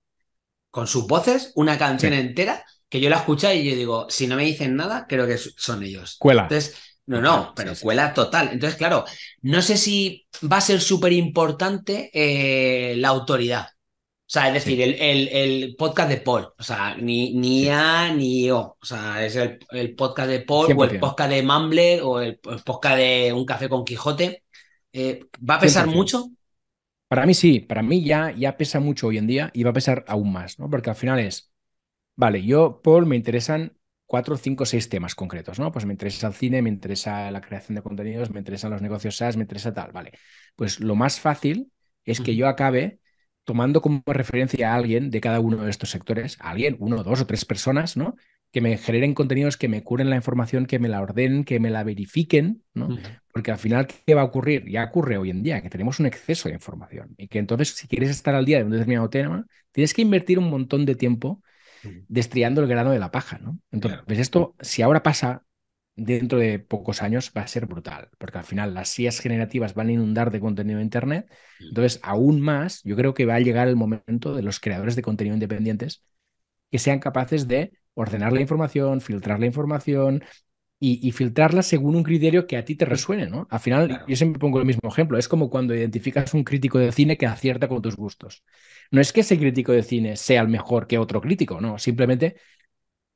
con sus voces una canción entera que yo la escucha y yo digo, si no me dicen nada, creo que son ellos. Cuela. Entonces, no, no, pero cuela total. Entonces, claro, no sé si va a ser súper importante eh, la autoridad. O sea, es decir, el, podcast de Paul. O sea, ni, ni A ni O. O sea, es el, podcast de Paul o el podcast de Mumble o el, podcast de Un Café con Quijote. Eh, ¿Va a pesar mucho? Para mí sí, para mí ya, ya pesa mucho hoy en día y va a pesar aún más, ¿no? Porque al final es, vale, yo, Paul, me interesan cuatro, cinco, seis temas concretos, ¿no? Pues me interesa el cine, me interesa la creación de contenidos, me interesan los negocios SaaS, me interesa tal, vale. Pues lo más fácil es que yo acabe tomando como referencia a alguien de cada uno de estos sectores, a alguien, uno, dos o tres personas, ¿no? que me generen contenidos, que me curen la información, que me la ordenen, que me la verifiquen, ¿no? Porque al final, ¿qué va a ocurrir? Ya ocurre hoy en día, que tenemos un exceso de información y que entonces, si quieres estar al día de un determinado tema, tienes que invertir un montón de tiempo destriando el grano de la paja, ¿no? Entonces, pues esto, si ahora pasa, dentro de pocos años va a ser brutal, porque al final las sillas generativas van a inundar de contenido de Internet, entonces aún más, yo creo que va a llegar el momento de los creadores de contenido independientes que sean capaces de ordenar la información, filtrar la información, y, filtrarla según un criterio que a ti te resuene, ¿no? Al final, yo siempre pongo el mismo ejemplo, es como cuando identificas un crítico de cine que acierta con tus gustos. No es que ese crítico de cine sea el mejor que otro crítico, no, simplemente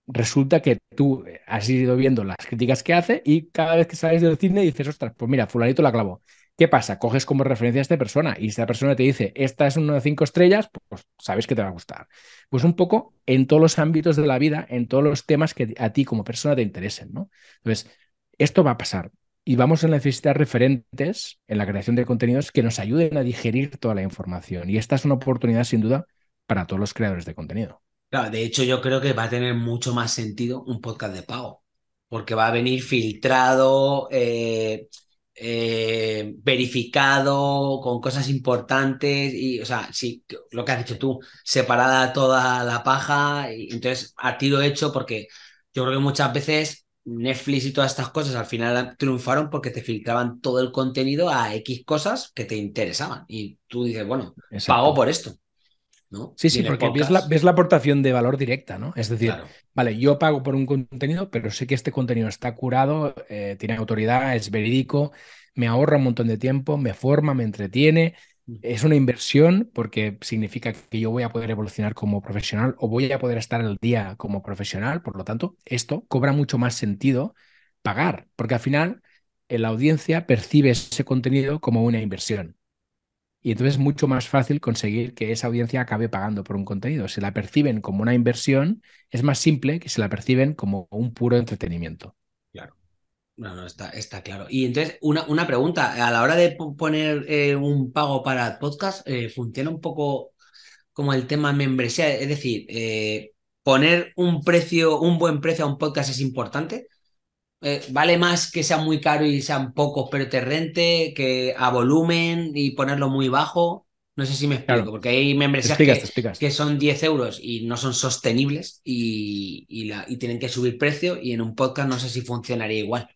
resulta que tú eh, has ido viendo las críticas que hace y cada vez que sales del cine dices, ostras, pues mira, fulanito la clavó. ¿Qué pasa? Coges como referencia a esta persona y esta persona te dice, esta es una de cinco estrellas, pues sabes que te va a gustar. Pues un poco en todos los ámbitos de la vida, en todos los temas que a ti como persona te interesen, ¿no? Entonces, esto va a pasar y vamos a necesitar referentes en la creación de contenidos que nos ayuden a digerir toda la información. Y esta es una oportunidad, sin duda, para todos los creadores de contenido. Claro, de hecho yo creo que va a tener mucho más sentido un podcast de pago, porque va a venir filtrado, eh, eh, verificado, con cosas importantes, y, o sea, sí, lo que has dicho tú, separada toda la paja, y entonces a sido hecho, porque yo creo que muchas veces Netflix y todas estas cosas al final triunfaron porque te filtraban todo el contenido a X cosas que te interesaban, y tú dices, bueno, pago por esto. Sí, sí, porque ves la, aportación de valor directa, ¿no? Es decir, vale, yo pago por un contenido, pero sé que este contenido está curado, eh, tiene autoridad, es verídico, me ahorra un montón de tiempo, me forma, me entretiene. Mm. Es una inversión porque significa que yo voy a poder evolucionar como profesional o voy a poder estar al día como profesional. Por lo tanto, esto cobra mucho más sentido pagar, porque al final eh, la audiencia percibe ese contenido como una inversión. Y entonces es mucho más fácil conseguir que esa audiencia acabe pagando por un contenido. Si la perciben como una inversión, es más simple que si la perciben como un puro entretenimiento. Claro. No, está, está claro. Y entonces, una, una pregunta, a la hora de poner eh, un pago para podcast, eh, ¿funciona un poco como el tema membresía? Es decir, eh, ¿poner un precio, un buen precio a un podcast es importante? Eh, vale más que sean muy caros y sean pocos, pero te rente, que a volumen y ponerlo muy bajo. No sé si me explico, porque hay membresías que, son 10 euros y no son sostenibles y, tienen que subir precio y en un podcast no sé si funcionaría igual.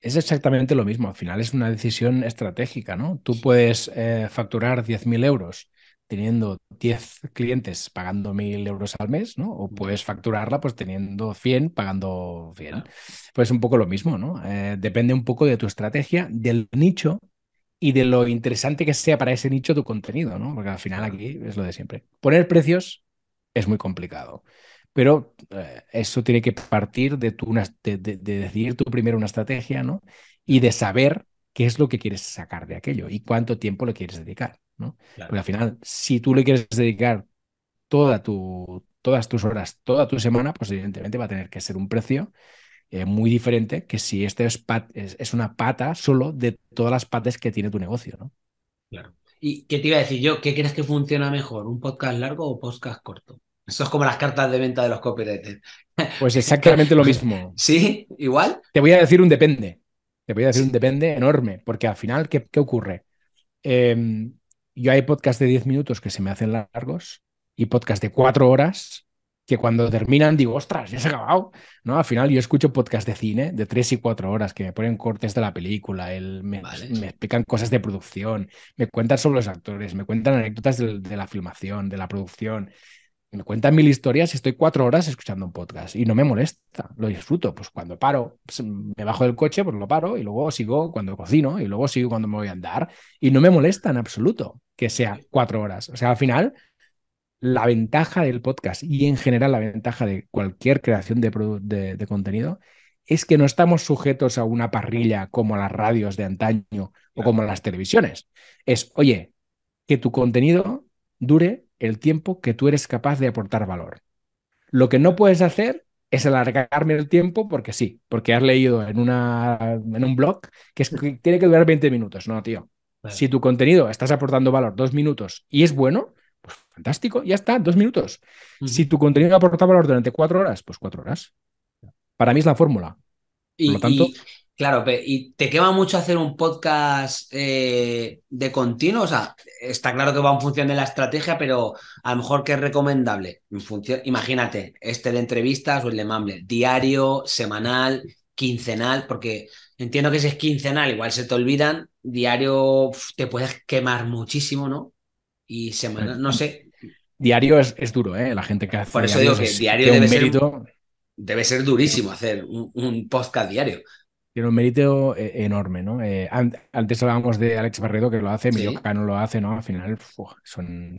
Es exactamente lo mismo, al final es una decisión estratégica, ¿no? Tú puedes eh, facturar 10.000 euros teniendo 10 clientes pagando 1.000 euros al mes, ¿no? O puedes facturarla pues teniendo 100 pagando 100. Pues un poco lo mismo, ¿no? Eh, depende un poco de tu estrategia, del nicho y de lo interesante que sea para ese nicho tu contenido, ¿no? Porque al final aquí es lo de siempre. Poner precios es muy complicado, pero eh, eso tiene que partir de, tu de, decidir tú primero una estrategia, ¿no? Y de saber qué es lo que quieres sacar de aquello y cuánto tiempo le quieres dedicar. Porque al final, si tú le quieres dedicar toda tu, todas tus horas, toda tu semana, pues evidentemente va a tener que ser un precio eh, muy diferente que si este es, es, una pata solo de todas las patas que tiene tu negocio, ¿no? Claro. ¿Y qué te iba a decir yo? ¿Qué crees que funciona mejor, un podcast largo o podcast corto? Eso es como las cartas de venta de los copywriters. Pues exactamente lo mismo. [laughs] ¿Sí? ¿Igual? Te voy a decir un depende. Te voy a decir un depende enorme, porque al final, ¿qué, ocurre? Em, yo hay podcasts de 10 minutos que se me hacen largos y podcasts de 4 horas que cuando terminan digo, ostras, ya se ha acabado. ¿No? Al final yo escucho podcast de cine de 3 y 4 horas que me ponen cortes de la película, pues, me, explican cosas de producción, me cuentan sobre los actores, me cuentan anécdotas de, la filmación, de la producción. Me cuentan mil historias y estoy cuatro horas escuchando un podcast y no me molesta, lo disfruto. Pues cuando paro, pues, me bajo del coche, pues lo paro y luego sigo cuando cocino y luego sigo cuando me voy a andar y no me molesta en absoluto que sea cuatro horas. O sea, al final, la ventaja del podcast y en general la ventaja de cualquier creación de, contenido es que no estamos sujetos a una parrilla como las radios de antaño o como las televisiones. Es, oye, que tu contenido dure el tiempo que tú eres capaz de aportar valor. Lo que no puedes hacer es alargarme el tiempo porque sí, porque has leído en, una, en un blog que, que tiene que durar 20 minutos. No, tío. Si tu contenido estás aportando valor dos minutos y es bueno, pues fantástico, ya está, dos minutos. Si tu contenido aporta valor durante cuatro horas, pues cuatro horas. Para mí es la fórmula. Y, claro, y te quema mucho hacer un podcast eh, de continuo. O sea, está claro que va en función de la estrategia, pero a lo mejor que es recomendable. En función, imagínate, este de entrevistas o el de MAMBLE, diario, semanal, quincenal, porque Entiendo que si es quincenal, igual se te olvidan. Diario te puedes quemar muchísimo, ¿no? Y semana, no sé. Diario es, duro, ¿eh? La gente que hace. Por eso digo que diario debe, ser, debe ser durísimo hacer un, un podcast diario. Tiene un mérito eh, enorme, ¿no? Eh, antes hablábamos de Alex Barredo, que lo hace, sí. acá no lo hace, ¿no? Al final son,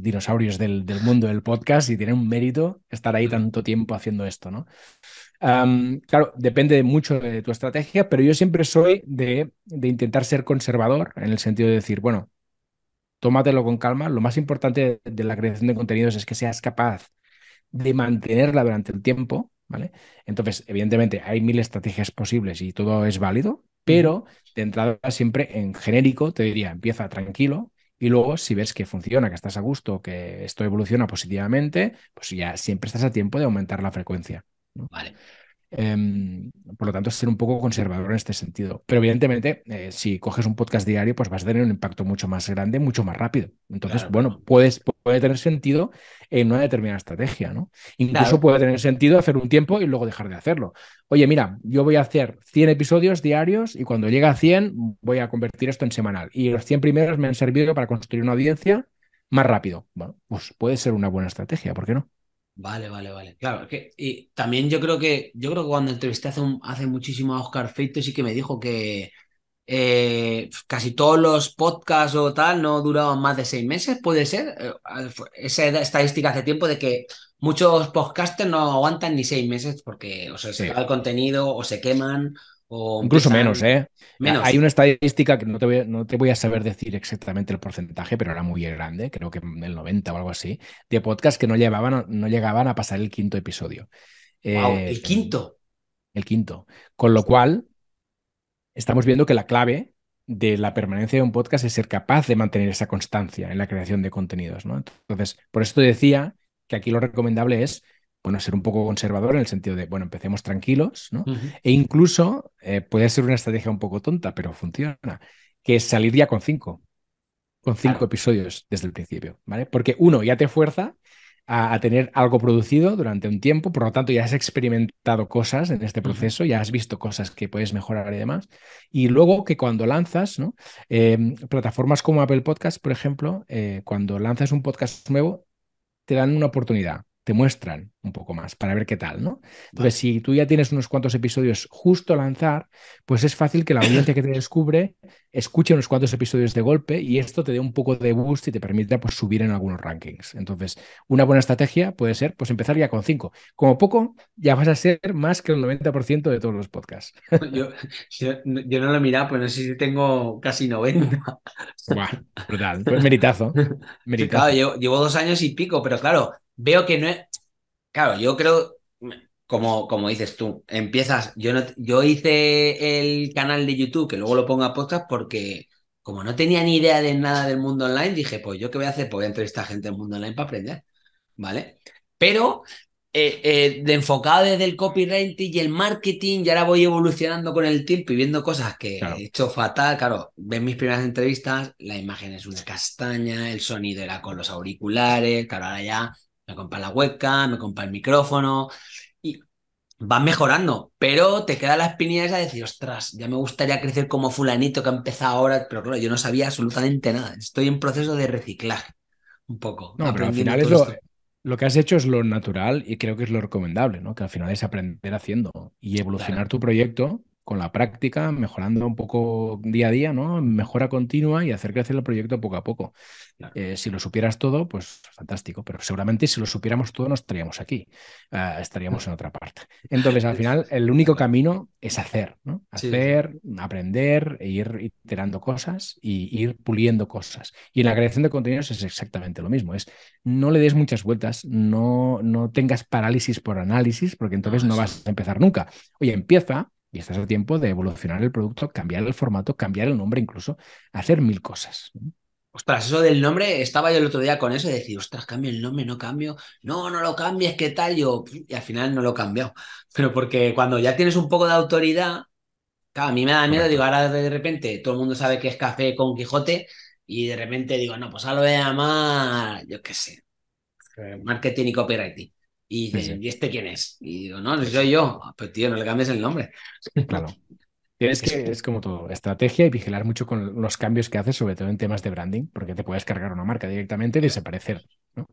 dinosaurios del, mundo del podcast y tienen un mérito estar ahí mm. tanto tiempo haciendo esto, ¿no? claro, depende mucho de tu estrategia, pero yo siempre soy de, de intentar ser conservador en el sentido de decir, bueno, tómatelo con calma. Lo más importante de la creación de contenidos es que seas capaz de mantenerla durante el tiempo entonces, evidentemente, hay mil estrategias posibles y todo es válido, pero de entrada siempre en genérico te diría, empieza tranquilo, y luego, si ves que funciona, que estás a gusto, que esto evoluciona positivamente, pues ya siempre estás a tiempo de aumentar la frecuencia. Vale. Em, por lo tanto, es ser un poco conservador en este sentido. Pero evidentemente, eh, si coges un podcast diario, pues vas a tener un impacto mucho más grande, mucho más rápido. Entonces, bueno, puedes, puede tener sentido en una determinada estrategia, ¿no? Incluso puede tener sentido hacer un tiempo y luego dejar de hacerlo. Oye, mira, yo voy a hacer 100 episodios diarios y cuando llegue a 100 voy a convertir esto en semanal. Y los 100 primeros me han servido para construir una audiencia más rápido. Bueno, pues puede ser una buena estrategia, ¿por qué no? Vale, vale, vale. Claro, que, y también yo creo que yo creo que cuando entrevisté hace, hace muchísimo a Oscar Feito sí que me dijo que eh, casi todos los podcasts o tal no duraban más de seis meses, puede ser. Eh, esa estadística hace tiempo de que muchos podcasters no aguantan ni seis meses porque o se sí. el contenido o se queman Incluso menos, ¿eh? Hay una estadística que no te, voy a, saber decir exactamente el porcentaje, pero era muy grande, creo que el 90 o algo así, de podcasts que no, llevaban, no llegaban a pasar el quinto episodio. el eh, quinto. El quinto. Con lo cual, estamos viendo que la clave de la permanencia de un podcast es ser capaz de mantener esa constancia en la creación de contenidos, ¿no? Entonces, por esto decía que aquí lo recomendable es bueno, ser un poco conservador en el sentido de, bueno, empecemos tranquilos, ¿no? E incluso eh, puede ser una estrategia un poco tonta, pero funciona, que es salir ya con cinco, con cinco episodios desde el principio, ¿vale? Porque uno ya te fuerza a, tener algo producido durante un tiempo, por lo tanto ya has experimentado cosas en este proceso, ya has visto cosas que puedes mejorar y demás. Y luego que cuando lanzas, ¿no? Em, plataformas como Apple Podcast, por ejemplo, eh, cuando lanzas un podcast nuevo, te dan una oportunidad te muestran un poco más para ver qué tal, ¿no? Entonces, si tú ya tienes unos cuantos episodios justo a lanzar, pues es fácil que la audiencia que te descubre escuche unos cuantos episodios de golpe y esto te dé un poco de boost y te permita pues, subir en algunos rankings. Entonces, una buena estrategia puede ser pues empezar ya con cinco. Como poco, ya vas a ser más que el 90% de todos los podcasts. [laughs] Yo, no lo he mirado, pero no sé si tengo casi 90. Buah, brutal. Pues meritazo. [laughs] meritazo. llevo dos años y pico, pero claro, veo que no es... Claro, yo creo, como, como dices tú, empiezas, yo, no, yo hice el canal de YouTube, que luego lo pongo a podcast, porque como no tenía ni idea de nada del mundo online, dije, pues yo qué voy a hacer, pues voy a entrevistar gente del mundo online para aprender, ¿vale? Pero eh, eh, de enfocado desde el copyright y el marketing, y ahora voy evolucionando con el tiempo y viendo cosas que he hecho fatal. Claro, ven mis primeras entrevistas, la imagen es una castaña, el sonido era con los auriculares, claro, ahora ya me compras la webcam, me compras el micrófono y vas mejorando, pero te queda la espinilla esa de decir, ostras, ya me gustaría crecer como fulanito que ha empezado ahora, pero claro, yo no sabía absolutamente nada. Estoy en proceso de reciclar un poco. No, pero al final lo, que has hecho es lo natural y creo que es lo recomendable, ¿no? Que al final es aprender haciendo y evolucionar tu proyecto con la práctica, mejorando un poco día a día, ¿no? Mejora continua y hacer crecer el proyecto poco a poco. Eh, si lo supieras todo, pues fantástico, pero seguramente si lo supiéramos todo no estaríamos aquí, ah, estaríamos en otra parte. Entonces, al final, [laughs] el único camino es hacer, ¿no? Hacer, aprender, e ir iterando cosas y ir puliendo cosas. Y en la creación de contenidos es exactamente lo mismo, es no le des muchas vueltas, no, no tengas parálisis por análisis, porque entonces no vas a empezar nunca. Oye, empieza, y estás a tiempo de evolucionar el producto, cambiar el formato, cambiar el nombre incluso, hacer mil cosas. Ostras, eso del nombre, estaba yo el otro día con eso y decía, ostras, cambio el nombre, no cambio, no, no lo cambies, ¿qué tal? Yo, y al final no lo he cambiado. Pero porque cuando ya tienes un poco de autoridad, a mí me da miedo, digo, ahora de repente todo el mundo sabe que es café con Quijote y de repente digo, no, pues ahora lo voy a llamar, yo qué sé, eh, marketing y copywriting. Y ¿y este quién es? Y digo, no, soy yo. Ah, pues tío, no le cambies el nombre. Claro. Tienes es que, es como todo, estrategia y vigilar mucho con los cambios que haces, sobre todo en temas de branding, porque te puedes cargar una marca directamente y desaparecer, ¿no?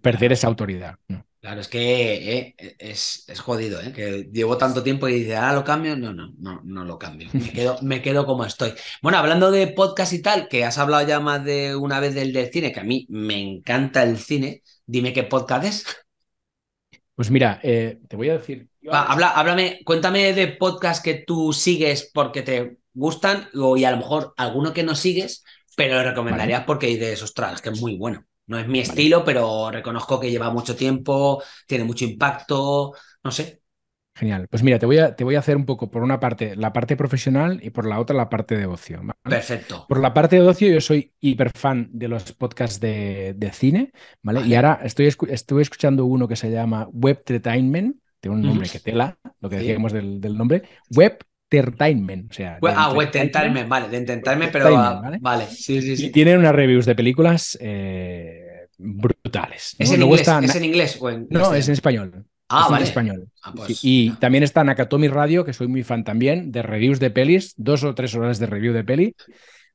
Perder esa autoridad. Claro, es que eh, eh, es, jodido, ¿eh? Que llevo tanto tiempo y dice, ah, lo cambio. No, no, no, no lo cambio. Me quedo, [laughs] me quedo como estoy. Bueno, hablando de podcast y tal, que has hablado ya más de una vez del, del cine, que a mí me encanta el cine. Dime qué podcast es. Pues mira, eh, te voy a decir. háblame, cuéntame de podcast que tú sigues porque te gustan o, y a lo mejor alguno que no sigues, pero lo recomendarías hay de esos ostras, que es muy bueno. No es mi estilo, pero reconozco que lleva mucho tiempo, tiene mucho impacto, no sé. Genial. Pues mira, te voy, a, te voy a hacer un poco por una parte la parte profesional y por la otra la parte de ocio. Perfecto. Por la parte de ocio, yo soy hiperfan de los podcasts de, cine, ¿vale? Y ahora estoy, escuchando uno que se llama Webtertainment, tiene un nombre que tela, lo que decíamos del, nombre. Web o sea, ah, Web vale, de Entertainment, pero ¿vale? vale, sí, sí, sí. Y tienen unas reviews de películas eh, brutales. ¿Es, en inglés, o en... no es en español. Ah, español. Ah, pues, y también está Nakatomi Radio, que soy muy fan también, de reviews de pelis, dos o tres horas de review de peli.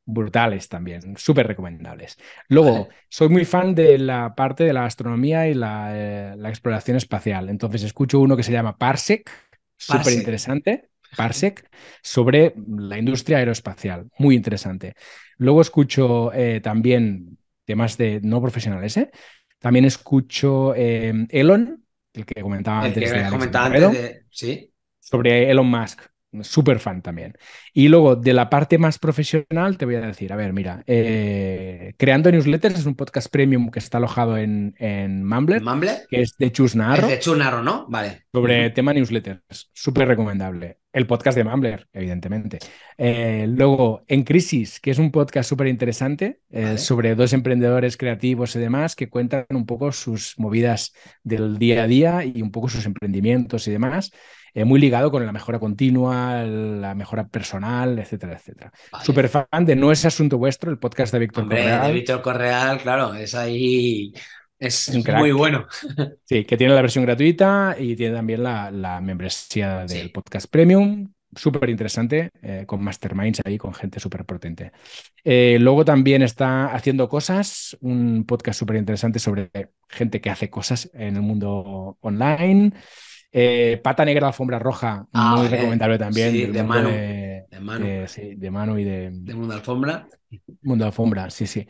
Brutales también, súper recomendables. Luego, soy muy fan de la parte de la astronomía y la, eh, exploración espacial. Entonces, escucho uno que se llama Parsec, súper interesante. Parsec, sobre la industria aeroespacial, muy interesante. Luego escucho eh, también temas de no profesionales, eh, También escucho Elon, el que comentaba el antes. Que comentaba ¿Sí? Sobre Elon Musk, súper fan también. Y luego, de la parte más profesional, te voy a decir, a ver, mira, eh, Creando Newsletters es un podcast premium que está alojado en, en Mumble que es de Chus de Chus ¿no? Vale. Sobre tema newsletters, súper recomendable el podcast de Mambler, evidentemente. Eh, luego, En Crisis, que es un podcast súper interesante eh, sobre dos emprendedores creativos y demás que cuentan un poco sus movidas del día a día y un poco sus emprendimientos y demás, eh, muy ligado con la mejora continua, la mejora personal, etcétera, etcétera. Súper fan de No es Asunto Vuestro, el podcast de Víctor Correal. De Víctor Correal, claro, es ahí es, muy bueno. [laughs] Sí, que tiene la versión gratuita y tiene también la, membresía del podcast premium. Súper interesante, eh, con masterminds ahí, con gente súper potente. Eh, luego también está Haciendo Cosas, un podcast súper interesante sobre gente que hace cosas en el mundo online. Eh, Pata Negra, Alfombra Roja, ah, muy recomendable también. Sí, de mano. De, mano. sí, de mano y de. ¿De mundo alfombra. Mundo alfombra, sí, sí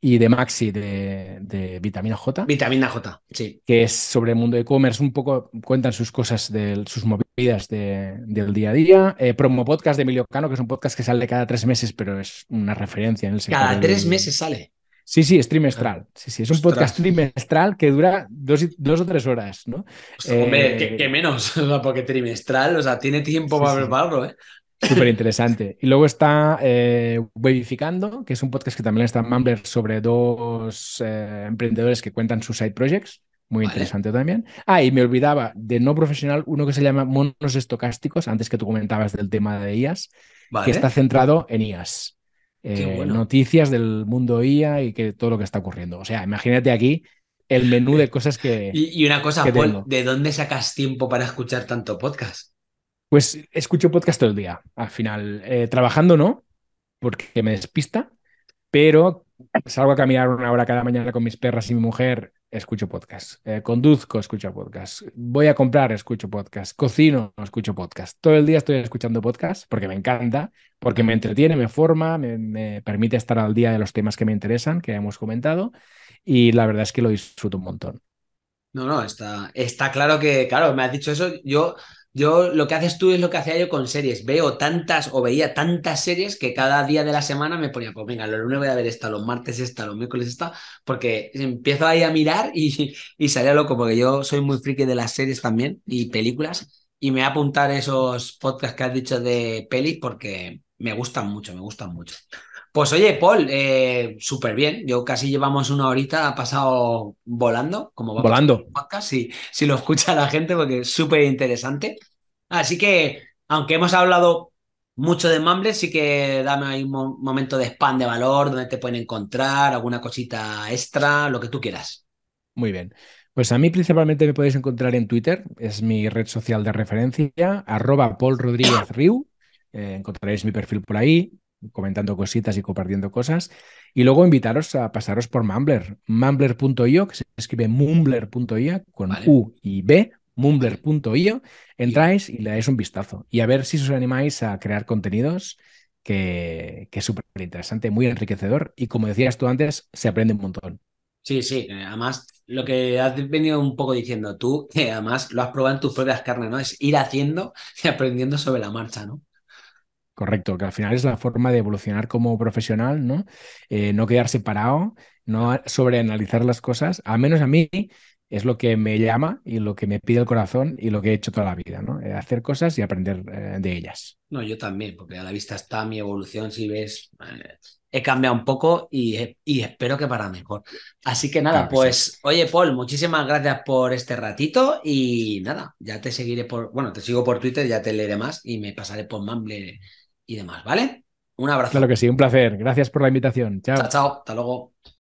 y de Maxi de, Vitamina J. Vitamina J, sí. Que es sobre el mundo de e-commerce, un poco cuentan sus cosas, de, sus movidas del día a día. Eh, promo podcast de Emilio Cano, que es un podcast que sale cada tres meses, pero es una referencia en el sector. Cada tres meses sale. Sí, sí, es trimestral. Sí, sí, es un podcast trimestral que dura dos, dos o tres horas, ¿no? Pues, hombre, eh, ¿qué menos, [laughs] porque trimestral, o sea, tiene tiempo para sí. ¿eh? Súper interesante. Y luego está eh, que es un podcast que también está en Mumbler sobre dos eh, emprendedores que cuentan sus side projects. Muy interesante también. Ah, y me olvidaba de no profesional, uno que se llama Monos Estocásticos, antes que tú comentabas del tema de IAS, que está centrado en IAS. Eh, noticias del mundo IA y que todo lo que está ocurriendo. O sea, imagínate aquí el menú de cosas que. Y, y una cosa, Paul, ¿de dónde sacas tiempo para escuchar tanto podcast? Pues escucho podcast todo el día, al final. Eh, trabajando no, porque me despista, pero salgo a caminar una hora cada mañana con mis perras y mi mujer, escucho podcast. Eh, conduzco, escucho podcast. Voy a comprar, escucho podcast. Cocino, escucho podcast. Todo el día estoy escuchando podcast porque me encanta, porque me entretiene, me forma, me, permite estar al día de los temas que me interesan, que hemos comentado, y la verdad es que lo disfruto un montón. No, no, está, está claro que, claro, me has dicho eso. Yo yo lo que haces tú es lo que hacía yo con series. Veo tantas o veía tantas series que cada día de la semana me ponía, pues venga, lo lunes voy a ver esta, los martes esta, los miércoles esta, porque empiezo ahí a mirar y, [laughs] y salía loco, porque yo soy muy friki de las series también y películas. Y me voy a apuntar esos podcasts que has dicho de pelis porque me gustan mucho, me gustan mucho. Pues oye, Paul, eh, súper bien. Yo casi llevamos una horita, ha pasado volando, como va volando. Casi, si, lo escucha la gente, porque es súper interesante. Así que, aunque hemos hablado mucho de Mumble, sí que dame ahí un momento de spam de valor, donde te pueden encontrar, alguna cosita extra, lo que tú quieras. Muy bien. Pues a mí principalmente me podéis encontrar en Twitter, es mi red social de referencia, arroba Paul Rodríguez eh, encontraréis mi perfil por ahí comentando cositas y compartiendo cosas. Y luego invitaros a pasaros por Mumbler, mumbler.io, que se escribe mumbler.io con U y B, mumbler.io. Entráis y le dais un vistazo y a ver si os animáis a crear contenidos que, que es súper interesante, muy enriquecedor y como decías tú antes, se aprende un montón. Sí, sí, eh, además lo que has venido un poco diciendo tú, que además lo has probado en tus propias carnes, ¿no? Es ir haciendo y aprendiendo sobre la marcha, ¿no? Correcto, que al final es la forma de evolucionar como profesional, ¿no? Eh, no quedarse parado, no sobreanalizar las cosas, al menos a mí es lo que me llama y lo que me pide el corazón y lo que he hecho toda la vida, ¿no? Eh, hacer cosas y aprender eh, de ellas. No, yo también, porque a la vista está mi evolución, si ves, he cambiado un poco y, espero que para mejor. Así que nada, pues oye Paul, muchísimas gracias por este ratito y nada, ya te seguiré por, bueno, te sigo por Twitter, ya te leeré más y me pasaré por Mamble y demás, ¿vale? Un abrazo. Claro que sí, un placer. Gracias por la invitación. Chao. Chao, chao. Hasta luego.